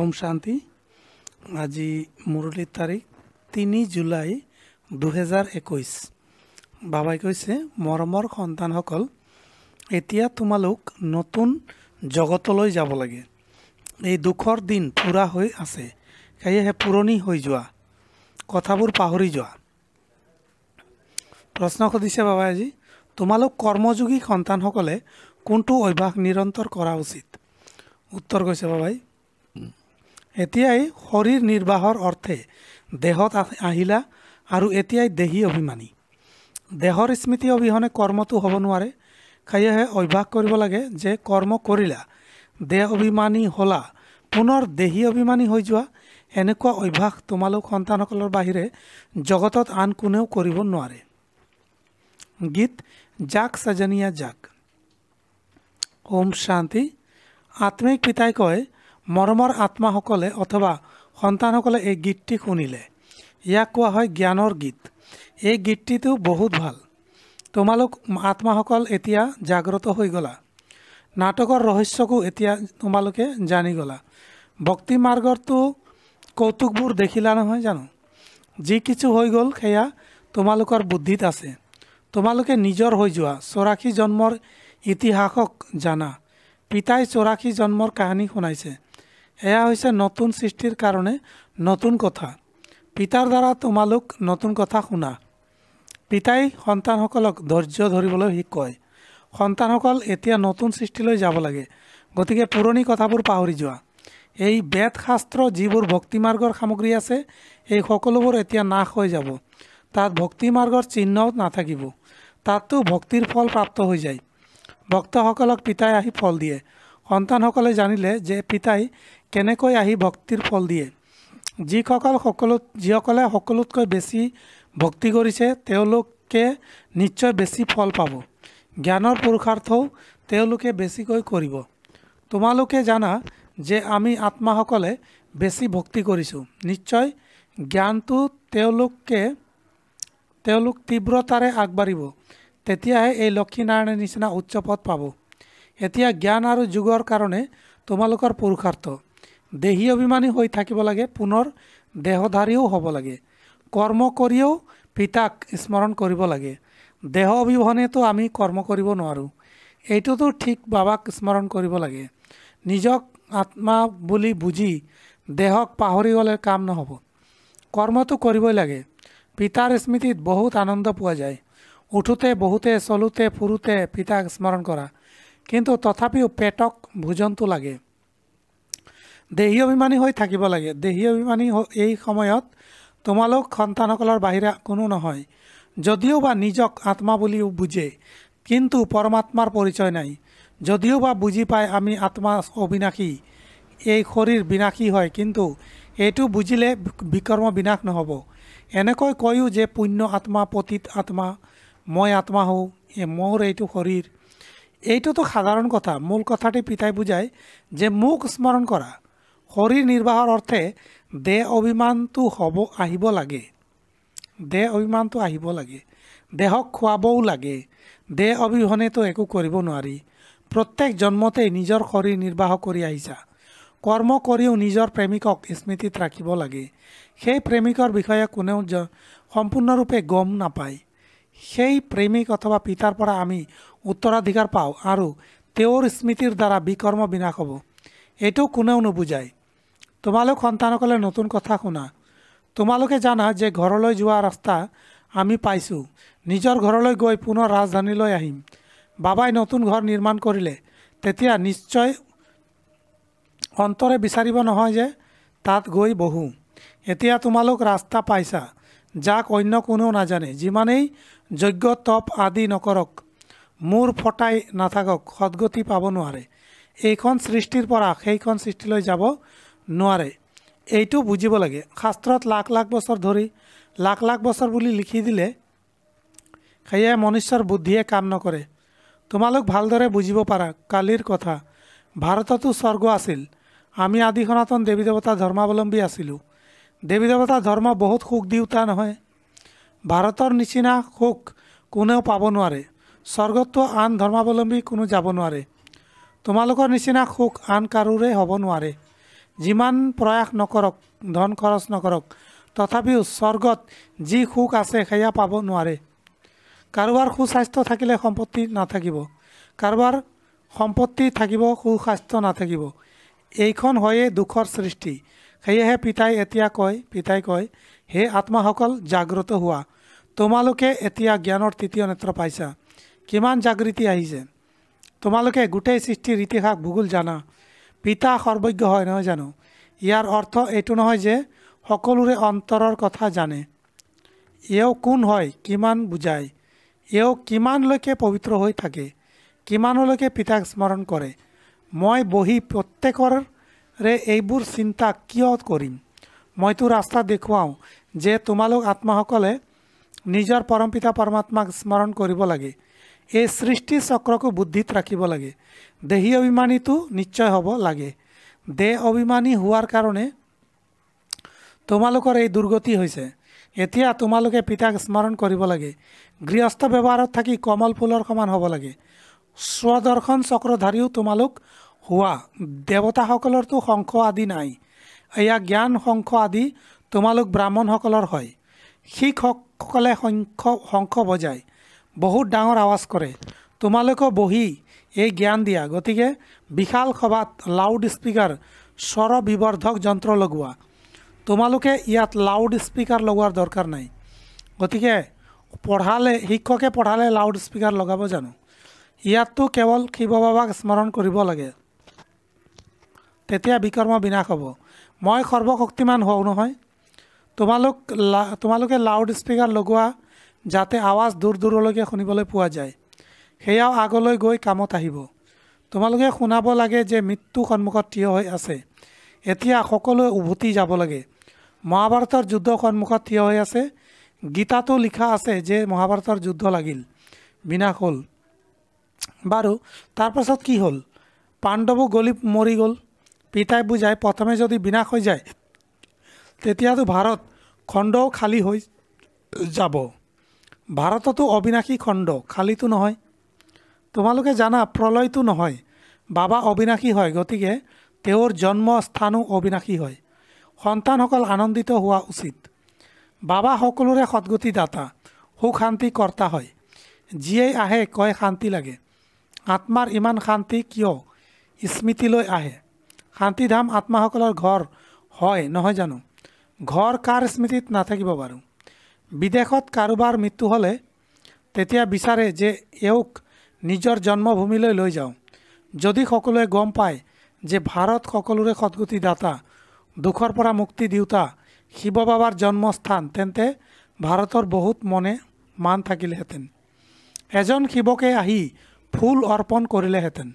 ওম শান্তি আজি মুৰলীৰ তাৰিখ তিনি জুলাই দুহেজাৰ একৈছ বাবাই কৈছে মৰমৰ সন্তানসকল এতিয়া তোমালোক নতুন জগতলৈ যাব লাগে এই দুখৰ দিন পূৰা হৈ আছে সেয়েহে পুৰণি হৈ যোৱা কথাবোৰ পাহৰি যোৱা প্ৰশ্ন সুধিছে বাবাই আজি তোমালোক কৰ্মযোগী সন্তানসকলে কোনটো অভ্যাস নিৰন্তৰ কৰা উচিত উত্তৰ কৈছে বাবাই এতিয়াই শৰীৰ নিৰ্বাহৰ অৰ্থে দেহত আহিলা আৰু এতিয়াই দেহী অভিমানী দেহৰ স্মৃতি অবিহনে কৰ্মটো হ'ব নোৱাৰে সেয়েহে অভ্যাস কৰিব লাগে যে কৰ্ম কৰিলা দেহ অভিমানী হ'লা পুনৰ দেহী অভিমানী হৈ যোৱা এনেকুৱা অভ্যাস তোমালোক সন্তানসকলৰ বাহিৰে জগতত আন কোনেও কৰিব নোৱাৰে গীত জাক চাজনীয়া জাক ওম শান্তি আত্মিক পিতাই কয় মৰমৰ আত্মাসকলে অথবা সন্তানসকলে এই গীতটি শুনিলে ইয়াক কোৱা হয় জ্ঞানৰ গীত এই গীতটিতো বহুত ভাল তোমালোক আত্মাসকল এতিয়া জাগ্ৰত হৈ গ'লা নাটকৰ ৰহস্যকো এতিয়া তোমালোকে জানি গ'লা ভক্তি মাৰ্গৰতো কৌতুকবোৰ দেখিলা নহয় জানো যি কিছু হৈ গ'ল সেয়া তোমালোকৰ বুদ্ধিত আছে তোমালোকে নিজৰ হৈ যোৱা চৌৰাশী জন্মৰ ইতিহাসক জানা পিতাই চৌৰাশী জন্মৰ কাহিনী শুনাইছে এয়া হৈছে নতুন সৃষ্টিৰ কাৰণে নতুন কথা পিতাৰ দ্বাৰা তোমালোক নতুন কথা শুনা পিতাই সন্তানসকলক ধৈৰ্য ধৰিবলৈ সি কয় সন্তানসকল এতিয়া নতুন সৃষ্টিলৈ যাব লাগে গতিকে পুৰণি কথাবোৰ পাহৰি যোৱা এই বেদ শাস্ত্ৰ যিবোৰ ভক্তিমাৰ্গৰ সামগ্ৰী আছে এই সকলোবোৰ এতিয়া নাশ হৈ যাব তাত ভক্তিমাৰ্গৰ চিহ্ন নাথাকিব তাতো ভক্তিৰ ফল প্ৰাপ্ত হৈ যায় ভক্তসকলক পিতাই আহি ফল দিয়ে সন্তানসকলে জানিলে যে পিতাই কেনেকৈ আহি ভক্তিৰ ফল দিয়ে যিসকল সকলো যিসকলে সকলোতকৈ বেছি ভক্তি কৰিছে তেওঁলোকে নিশ্চয় বেছি ফল পাব জ্ঞানৰ পুৰুষাৰ্থও তেওঁলোকে বেছিকৈ কৰিব তোমালোকে জানা যে আমি আত্মাসকলে বেছি ভক্তি কৰিছোঁ নিশ্চয় জ্ঞানটো তেওঁলোকে তেওঁলোক তীব্ৰতাৰে আগবাঢ়িব তেতিয়াহে এই লক্ষ্মীনাৰায়ণৰ নিচিনা উচ্চপথ পাব এতিয়া জ্ঞান আৰু যুগৰ কাৰণে তোমালোকৰ পুৰুষাৰ্থ দেহী অভিমানী হৈ থাকিব লাগে পুনৰ দেহধাৰীও হ'ব লাগে কৰ্ম কৰিও পিতাক স্মৰণ কৰিব লাগে দেহ অবিহনেতো আমি কৰ্ম কৰিব নোৱাৰোঁ এইটোতো ঠিক বাবাক স্মৰণ কৰিব লাগে নিজক আত্মা বুলি বুজি দেহক পাহৰি গ'লে কাম নহ'ব কৰ্মটো কৰিবই লাগে পিতাৰ স্মৃতিত বহুত আনন্দ পোৱা যায় উঠোঁতে বহুতে চলোঁতে ফুৰোঁতে পিতাক স্মৰণ কৰা কিন্তু তথাপিও পেটক ভোজনটো লাগে দেহী অভিমানী হৈ থাকিব লাগে দেহী অভিমানী এই সময়ত তোমালোক সন্তানসকলৰ বাহিৰা কোনো নহয় যদিও বা নিজক আত্মা বুলিও বুজে কিন্তু পৰমাত্মাৰ পৰিচয় নাই যদিও বা বুজি পায় আমি আত্মা অবিনাশী এই শৰীৰ বিনাশী হয় কিন্তু এইটো বুজিলে বিকৰ্ম বিনাশ নহ'ব এনেকৈ কয়ো যে পুণ্য আত্মা পতীত আত্মা মই আত্মা হওঁ মোৰ এইটো শৰীৰ এইটোতো সাধাৰণ কথা মূল কথাটি পিতাই বুজায় যে মোক স্মৰণ কৰা শৰীৰ নিৰ্বাহৰ অৰ্থে দেহ অভিমানটো হ'ব আহিব লাগে দেহ অভিমানটো আহিব লাগে দেহক খোৱাবও লাগে দেহ অবিহনেতো একো কৰিব নোৱাৰি প্ৰত্যেক জন্মতেই নিজৰ শৰীৰ নিৰ্বাহ কৰি আহিছা কৰ্ম কৰিও নিজৰ প্ৰেমিকক স্মৃতিত ৰাখিব লাগে সেই প্ৰেমিকৰ বিষয়ে কোনেও সম্পূৰ্ণৰূপে গম নাপায় সেই প্ৰেমিক অথবা পিতাৰ পৰা আমি উত্তৰাধিকাৰ পাওঁ আৰু তেওঁৰ স্মৃতিৰ দ্বাৰা বিকৰ্ম বিনাশ হ'ব এইটো কোনেও নুবুজায় তোমালোক সন্তানসকলে নতুন কথা শুনা তোমালোকে জানা যে ঘৰলৈ যোৱা ৰাস্তা আমি পাইছোঁ নিজৰ ঘৰলৈ গৈ পুনৰ ৰাজধানীলৈ আহিম বাবাই নতুন ঘৰ নিৰ্মাণ কৰিলে তেতিয়া নিশ্চয় অন্তৰে বিচাৰিব নহয় যে তাত গৈ বহোঁ এতিয়া তোমালোক ৰাস্তা পাইছা যাক অন্য কোনেও নাজানে যিমানেই যজ্ঞ তপ আদি নকৰক মূৰ ফটাই নাথাকক সদগতি পাব নোৱাৰে এইখন সৃষ্টিৰ পৰা সেইখন সৃষ্টিলৈ যাব নোৱাৰে এইটো বুজিব লাগে শাস্ত্ৰত লাখ লাখ বছৰ ধৰি লাখ লাখ বছৰ বুলি লিখি দিলে সেয়ে মনুষ্যৰ বুদ্ধিয়ে কাম নকৰে তোমালোক ভালদৰে বুজিব পাৰা কালিৰ কথা ভাৰততো স্বৰ্গ আছিল আমি আদি সনাতন দেৱী দেৱতা ধৰ্মাৱলম্বী আছিলোঁ দেৱী দেৱতা ধৰ্ম বহুত সুখ দিওঁতা নহয় ভাৰতৰ নিচিনা সুখ কোনেও পাব নোৱাৰে স্বৰ্গততো আন ধৰ্মাৱলম্বী কোনো যাব নোৱাৰে তোমালোকৰ নিচিনা সুখ আন কাৰোৰে হ'ব নোৱাৰে যিমান প্ৰয়াস নকৰক ধন খৰচ নকৰক তথাপিও স্বৰ্গত যি সুখ আছে সেয়া পাব নোৱাৰে কাৰোবাৰ সুস্বাস্থ্য থাকিলে সম্পত্তি নাথাকিব কাৰোবাৰ সম্পত্তি থাকিব সুস্বাস্থ্য নাথাকিব এইখন হয়ে দুখৰ সৃষ্টি সেয়েহে পিতাই এতিয়া কয় পিতাই কয় হে আত্মাসকল জাগ্ৰত হোৱা তোমালোকে এতিয়া জ্ঞানৰ তৃতীয় নেত্ৰ পাইছা কিমান জাগৃতি আহিছে তোমালোকে গোটেই সৃষ্টিৰ ইতিহাস ভূগোল জানা পিতা সৰ্বজ্ঞ হয় নহয় জানো ইয়াৰ অৰ্থ এইটো নহয় যে সকলোৰে অন্তৰৰ কথা জানে এওঁ কোন হয় কিমান বুজায় এওঁ কিমানলৈকে পবিত্ৰ হৈ থাকে কিমানলৈকে পিতাক স্মৰণ কৰে মই বহি প্ৰত্যেকৰে এইবোৰ চিন্তা কিয় কৰিম মইতো ৰাস্তা দেখুৱাওঁ যে তোমালোক আত্মাসকলে নিজৰ পৰম পিতা পৰমাত্মাক স্মৰণ কৰিব লাগে এই সৃষ্টি চক্ৰক বুদ্ধিত ৰাখিব লাগে দেহী অভিমানীটো নিশ্চয় হব লাগে দেহ অভিমানী হোৱাৰ কাৰণে তোমালোকৰ এই দুৰ্গতি হৈছে এতিয়া তোমালোকে পিতাক স্মৰণ কৰিব লাগে গৃহস্থ ব্যৱহাৰত থাকি কমল ফুলৰ সমান হব লাগে স্বদৰ্শন চক্ৰধাৰীও তোমালোক হোৱা দেৱতাসকলৰতো শংখ আদি নাই এয়া জ্ঞান শংখ আদি তোমালোক ব্ৰাহ্মণসকলৰ হয় শিখসকলে শংখ শংখ বজায় বহুত ডাঙৰ আৱাজ কৰে তোমালোকৰ বহি এই জ্ঞান দিয়া গতিকে বিশাল সভাত লাউড স্পীকাৰ স্বৰ বিবৰ্ধক যন্ত্ৰ লগোৱা তোমালোকে ইয়াত লাউড স্পীকাৰ লগোৱাৰ দৰকাৰ নাই গতিকে পঢ়ালে শিক্ষকে পঢ়ালে লাউড স্পীকাৰ লগাব জানো ইয়াততো কেৱল শিৱ বাবাক স্মৰণ কৰিব লাগে তেতিয়া বিকৰ্ম বিনাশ হ'ব মই সৰ্বশক্তিমান হওঁ নহয় তোমালোক তোমালোকে লাউড স্পীকাৰ লগোৱা যাতে আৱাজ দূৰ দূৰলৈকে শুনিবলৈ পোৱা যায় সেয়াও আগলৈ গৈ কামত আহিব তোমালোকে শুনাব লাগে যে মৃত্যু সন্মুখত থিয় হৈ আছে এতিয়া সকলোৱে উভতি যাব লাগে মহাভাৰতৰ যুদ্ধ সন্মুখত থিয় হৈ আছে গীতাটো লিখা আছে যে মহাভাৰতৰ যুদ্ধ লাগিল বিনাশ হ'ল বাৰু তাৰপাছত কি হ'ল পাণ্ডৱো গলি মৰি গ'ল পিতাই বুজাই প্ৰথমে যদি বিনাশ হৈ যায় তেতিয়াতো ভাৰত খণ্ডও খালী হৈ যাব ভাৰততো অবিনাশী খণ্ড খালীটো নহয় তোমালোকে জানা প্ৰলয়টো নহয় বাবা অবিনাশী হয় গতিকে তেওঁৰ জন্মস্থানো অবিনাশী হয় সন্তানসকল আনন্দিত হোৱা উচিত বাবা সকলোৰে সদগতি দাতা সুখ শান্তি কৰ্তা হয় যিয়েই আহে কয় শান্তি লাগে আত্মাৰ ইমান শান্তি কিয় স্মৃতিলৈ আহে শান্তিধাম আত্মাসকলৰ ঘৰ হয় নহয় জানো ঘৰ কাৰ স্মৃতিত নাথাকিব পাৰোঁ বিদেশত কাৰোবাৰ মৃত্যু হ'লে তেতিয়া বিচাৰে যে এওঁক নিজৰ জন্মভূমিলৈ লৈ যাওঁ যদি সকলোৱে গম পায় যে ভাৰত সকলোৰে সদগতিদাতা দুখৰ পৰা মুক্তি দিওঁতা শিৱ বাবাৰ জন্মস্থান তেন্তে ভাৰতৰ বহুত মনে মান থাকিলেহেঁতেন এজন শিৱকে আহি ফুল অৰ্পণ কৰিলেহেঁতেন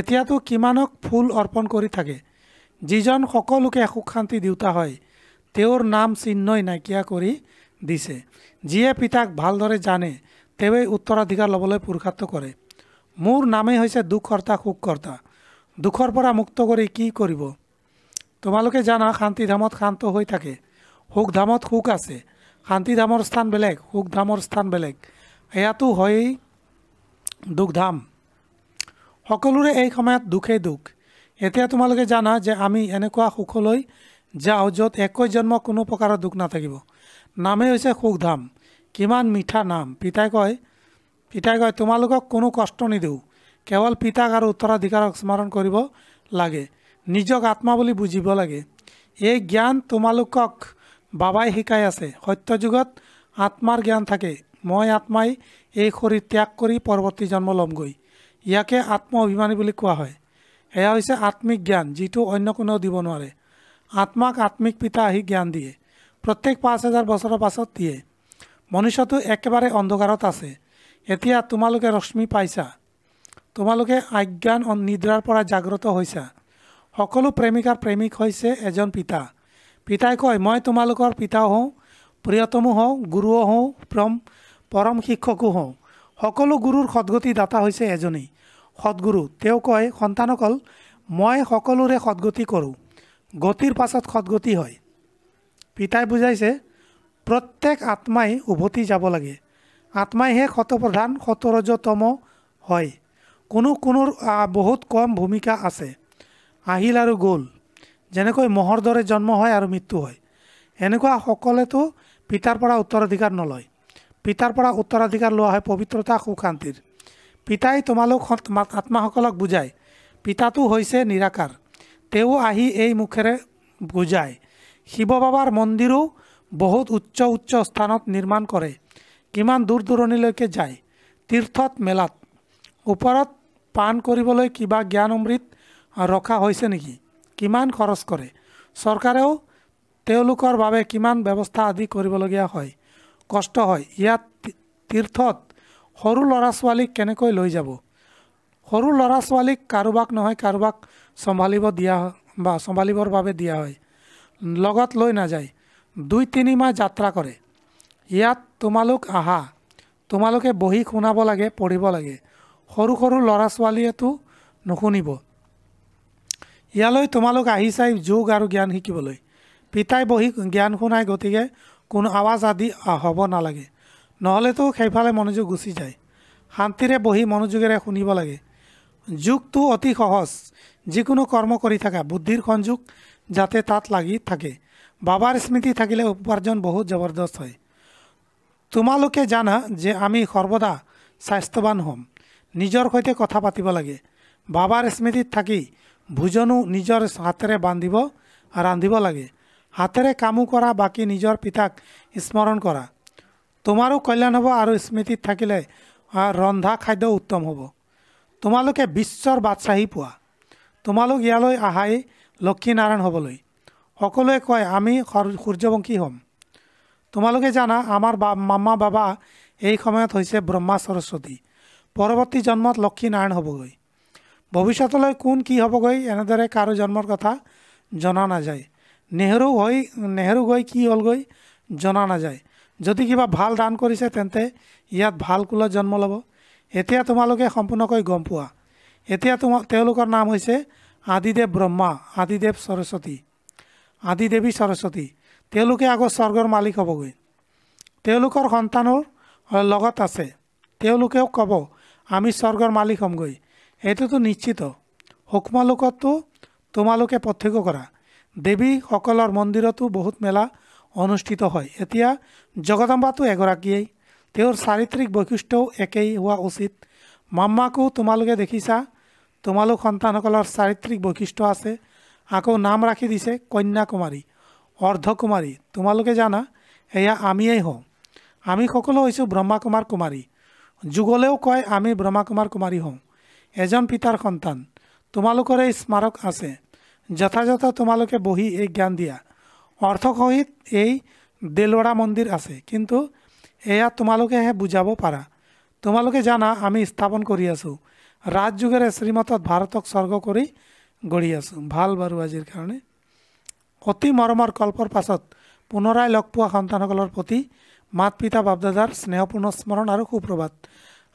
এতিয়াতো কিমানক ফুল অৰ্পণ কৰি থাকে যিজন সকলোকে সুখ শান্তি দিওঁতা হয় তেওঁৰ নাম চিহ্নই নাইকিয়া কৰি দিছে যিয়ে পিতাক ভালদৰে জানে তেওঁৱেই উত্তৰাধিকাৰ ল'বলৈ পুৰুষাৰ্থ কৰে মোৰ নামেই হৈছে দুখকৰ্তা সুখকৰ্তা দুখৰ পৰা মুক্ত কৰি কি কৰিব তোমালোকে জানা শান্তিধামত শান্ত হৈ থাকে সুখধামত সুখ আছে শান্তিধামৰ স্থান বেলেগ সুখধামৰ স্থান বেলেগ এয়াতো হয়েই দুখধাম সকলোৰে এই সময়ত দুখেই দুখ এতিয়া তোমালোকে জানা যে আমি এনেকুৱা সুখলৈ যাওঁ য'ত একৈছ জন্ম কোনো প্ৰকাৰৰ দুখ নাথাকিব নামেই হৈছে সুখধাম কিমান মিঠা নাম পিতাই কয় পিতাই কয় তোমালোকক কোনো কষ্ট নিদিওঁ কেৱল পিতাক আৰু উত্তৰাধিকাৰক স্মৰণ কৰিব লাগে নিজক আত্মা বুলি বুজিব লাগে এই জ্ঞান তোমালোকক বাবাই শিকাই আছে সত্য যুগত আত্মাৰ জ্ঞান থাকে মই আত্মাই এই শৰীৰ ত্যাগ কৰি পৰৱৰ্তী জন্ম ল'মগৈ ইয়াকে আত্ম অভিমানী বুলি কোৱা হয় এয়া হৈছে আত্মিক জ্ঞান যিটো অন্য কোনেও দিব নোৱাৰে আত্মাক আত্মিক পিতা আহি জ্ঞান দিয়ে প্ৰত্যেক পাঁচ হাজাৰ বছৰৰ পাছত দিয়ে মনুষ্যটো একেবাৰে অন্ধকাৰত আছে এতিয়া তোমালোকে ৰশ্মি পাইছা তোমালোকে আজ্ঞান নিদ্ৰাৰ পৰা জাগ্ৰত হৈছা সকলো প্ৰেমিকাৰ প্ৰেমিক হৈছে এজন পিতা পিতাই কয় মই তোমালোকৰ পিতাও হওঁ প্ৰিয়তমো হওঁ গুৰুও হওঁ প্ৰম পৰম শিক্ষকো হওঁ সকলো গুৰুৰ সদগতি দাতা হৈছে এজনেই সদগুৰু তেওঁ কয় সন্তানসকল মই সকলোৰে সদগতি কৰোঁ গতিৰ পাছত সদগতি হয় পিতাই বুজাইছে প্ৰত্যেক আত্মাই উভতি যাব লাগে আত্মাইহে শতপ্ৰধান শতৰজতম হয় কোনো কোনো বহুত কম ভূমিকা আছে আহিল আৰু গ'ল যেনেকৈ মহৰ দৰে জন্ম হয় আৰু মৃত্যু হয় এনেকুৱা সকলেতো পিতাৰ পৰা উত্তৰাধিকাৰ নলয় পিতাৰ পৰা উত্তৰাধিকাৰ লোৱা হয় পবিত্ৰতা শান্তিৰ পিতাই তোমালোক আত্মাসকলক বুজায় পিতাটো হৈছে নিৰাকাৰ তেওঁ আহি এই মুখেৰে বুজায় শিৱ বাবাৰ মন্দিৰো বহুত উচ্চ উচ্চ স্থানত নিৰ্মাণ কৰে কিমান দূৰ দূৰণিলৈকে যায় তীৰ্থত মেলাত ওপৰত পাণ কৰিবলৈ কিবা জ্ঞান অমৃত ৰখা হৈছে নেকি কিমান খৰচ কৰে চৰকাৰেও তেওঁলোকৰ বাবে কিমান ব্যৱস্থা আদি কৰিবলগীয়া হয় কষ্ট হয় ইয়াত তীৰ্থত সৰু ল'ৰা ছোৱালীক কেনেকৈ লৈ যাব সৰু ল'ৰা ছোৱালীক কাৰোবাক নহয় কাৰোবাক চম্ভালিব দিয়া বা চম্ভালিবৰ বাবে দিয়া হয় লগত লৈ নাযায় দুই তিনিমাহ যাত্ৰা কৰে ইয়াত তোমালোক আহা তোমালোকে বহি শুনাব লাগে পঢ়িব লাগে সৰু সৰু ল'ৰা ছোৱালীয়েতো নুশুনিব ইয়ালৈ তোমালোক আহি চাই যোগ আৰু জ্ঞান শিকিবলৈ পিতাই বহি জ্ঞান শুনাই গতিকে কোনো আৱাজ আদি হ'ব নালাগে নহ'লেতো সেইফালে মনোযোগ গুচি যায় শান্তিৰে বহি মনোযোগেৰে শুনিব লাগে যোগটো অতি সহজ যিকোনো কৰ্ম কৰি থকা বুদ্ধিৰ সংযোগ যাতে তাত লাগি থাকে বাবার স্মৃতি থাকিলে উপার্জন বহুত জবরদস্ত হয় তোমালোকে জানা যে আমি সর্বদা স্বাস্থ্যবান হম নিজের সহ কথা পাতিব লাগে বাবার স্মৃতি থাকি ভোজনও নিজের হাতে বান্ধিব রাঁধিব লাগে হাতেরে কামু করা বাকি নিজের পিতাক স্মরণ করা তোমারও কল্যাণ হব আর স্মৃতি থাকিলে রন্ধা খাদ্য উত্তম হব তোমালোকে বিশ্বর বাদশাহী পোয়া তোমালোক ইয়ালৈ অহাই লক্ষ্মীনাৰায়ণ হবলৈ সকলোৱে কয় আমি সূৰ্যবংশী হ'ম তোমালোকে জানা আমাৰ বা মামা বাবা এই সময়ত হৈছে ব্ৰহ্মা সৰস্বতী পৰৱৰ্তী জন্মত নাৰায়ণ হ'বগৈ ভৱিষ্যতলৈ কোন কি হ'বগৈ এনেদৰে কাৰো জন্মৰ কথা জনা নাযায় নেহৰু হৈ নেহৰু গৈ কি হ'লগৈ জনা নাযায় যদি কিবা ভাল দান কৰিছে তেন্তে ইয়াত ভাল কুলত জন্ম ল'ব এতিয়া তোমালোকে সম্পূৰ্ণকৈ গম পোৱা এতিয়া তোমাৰ তেওঁলোকৰ নাম হৈছে আদিদেৱ ব্ৰহ্মা আদিদেৱ সৰস্বতী আদি দেৱী সৰস্বতী তেওঁলোকে আগত স্বৰ্গৰ মালিক হ'বগৈ তেওঁলোকৰ সন্তানৰ লগত আছে তেওঁলোকেও ক'ব আমি স্বৰ্গৰ মালিক হ'মগৈ এইটোতো নিশ্চিত সূক্ষ্ম সুক্ষ্মলোকতো তোমালোকে প্ৰত্যক্ষ কৰা দেৱীসকলৰ মন্দিৰতো বহুত মেলা অনুষ্ঠিত হয় এতিয়া জগদম্বাটো এগৰাকীয়েই তেওঁৰ চাৰিত্ৰিক বৈশিষ্ট্যও একেই হোৱা উচিত মাম্মাকো তোমালোকে দেখিছা তোমালোক সন্তানসকলৰ চাৰিত্ৰিক বৈশিষ্ট্য আছে আকৌ নাম ৰাখি দিছে কন্যাকুমাৰী অৰ্ধকুমাৰী তোমালোকে জানা সেয়া আমিয়েই হওঁ আমি সকলো হৈছোঁ ব্ৰহ্মা কুমাৰ কুমাৰী যুগলৈও কয় আমি ব্ৰহ্মা কুমাৰ কুমাৰী হওঁ এজন পিতাৰ সন্তান তোমালোকৰ এই স্মাৰক আছে যথাযথ তোমালোকে বহি এই জ্ঞান দিয়া অৰ্থসহিত এই দেলৱাৰা মন্দিৰ আছে কিন্তু এয়া তোমালোকেহে বুজাব পাৰা তোমালোকে জানা আমি স্থাপন কৰি আছোঁ ৰাজযোগেৰে শ্ৰীমত ভাৰতক স্বৰ্গ কৰি গঢ়ি আছোঁ ভাল বাৰু আজিৰ কাৰণে অতি মৰমৰ কল্পৰ পাছত পুনৰাই লগ পোৱা সন্তানসকলৰ প্ৰতি মাত পিতা বাপদাদাৰ স্নেহপূৰ্ণ স্মৰণ আৰু সুপ্ৰভাত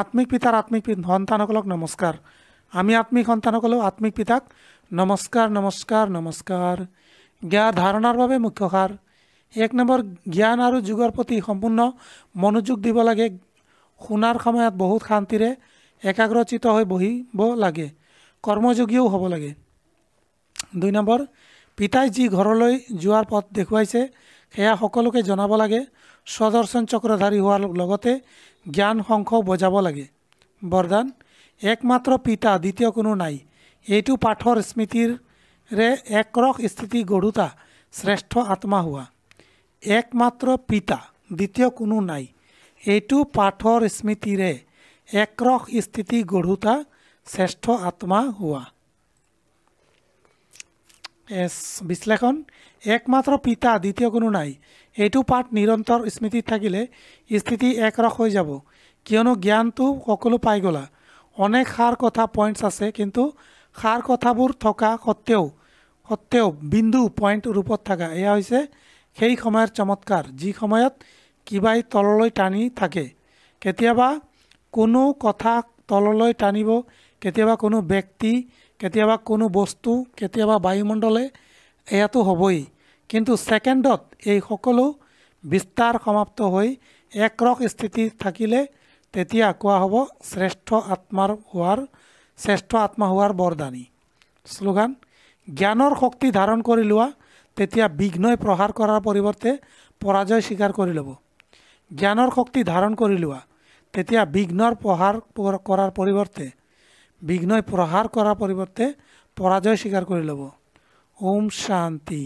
আত্মিক পিতাৰ আত্মিক সন্তানসকলক নমস্কাৰ আমি আত্মিক সন্তানসকলেও আত্মিক পিতাক নমস্কাৰ নমস্কাৰ নমস্কাৰ জ্ঞা ধাৰণাৰ বাবে মুখ্য সাৰ এক নম্বৰ জ্ঞান আৰু যুগৰ প্ৰতি সম্পূৰ্ণ মনোযোগ দিব লাগে শুনাৰ সময়ত বহুত শান্তিৰে একাগ্ৰচিত হৈ বহিব লাগে কৰ্মযোগীও হ'ব লাগে দুই নম্বৰ পিতাই যি ঘৰলৈ যোৱাৰ পথ দেখুৱাইছে সেয়া সকলোকে জনাব লাগে স্বদৰ্শন চক্ৰধাৰী হোৱাৰ লগতে জ্ঞান শংখ বজাব লাগে বৰদান একমাত্ৰ পিতা দ্বিতীয় কোনো নাই এইটো পাঠৰ স্মৃতিৰে এক ৰস স্থিতি গঢ়োতা শ্ৰেষ্ঠ আত্মা হোৱা একমাত্ৰ পিতা দ্বিতীয় কোনো নাই এইটো পাঠৰ স্মৃতিৰে এক ৰস স্থিতি গঢ়োতা শ্ৰেষ্ঠ আত্মা হোৱা বিশ্লেষণ একমাত্ৰ পিতা দ্বিতীয় কোনো নাই এইটো পাঠ নিৰন্তৰ স্মৃতিত থাকিলে স্থিতি একৰস হৈ যাব কিয়নো জ্ঞানটো সকলো পাই গ'লা অনেক সাৰ কথা পইণ্টছ আছে কিন্তু সাৰ কথাবোৰ থকা সত্বেও সত্বেও বিন্দু পইণ্ট ৰূপত থকা এয়া হৈছে সেই সময়ৰ চমৎকাৰ যি সময়ত কিবাই তললৈ টানি থাকে কেতিয়াবা কোনো কথা তললৈ টানিব কেতিয়াবা কোনো ব্যক্তি কেতিয়াবা কোনো বস্তু কেতিয়াবা বায়ুমণ্ডলে এয়াতো হ'বই কিন্তু ছেকেণ্ডত এই সকলো বিস্তাৰ সমাপ্ত হৈ একৰক স্থিতি থাকিলে তেতিয়া কোৱা হ'ব শ্ৰেষ্ঠ আত্মাৰ হোৱাৰ শ্ৰেষ্ঠ আত্মা হোৱাৰ বৰদানী শ্লোগান জ্ঞানৰ শক্তি ধাৰণ কৰি লোৱা তেতিয়া বিঘ্নই প্ৰহাৰ কৰাৰ পৰিৱৰ্তে পৰাজয় স্বীকাৰ কৰি ল'ব জ্ঞানৰ শক্তি ধাৰণ কৰি লোৱা তেতিয়া বিঘ্নৰ প্ৰহাৰ কৰাৰ পৰিৱৰ্তে বিঘ্নই প্ৰহাৰ কৰাৰ পৰিৱৰ্তে পৰাজয় স্বীকাৰ কৰি ল'ব ওম শান্তি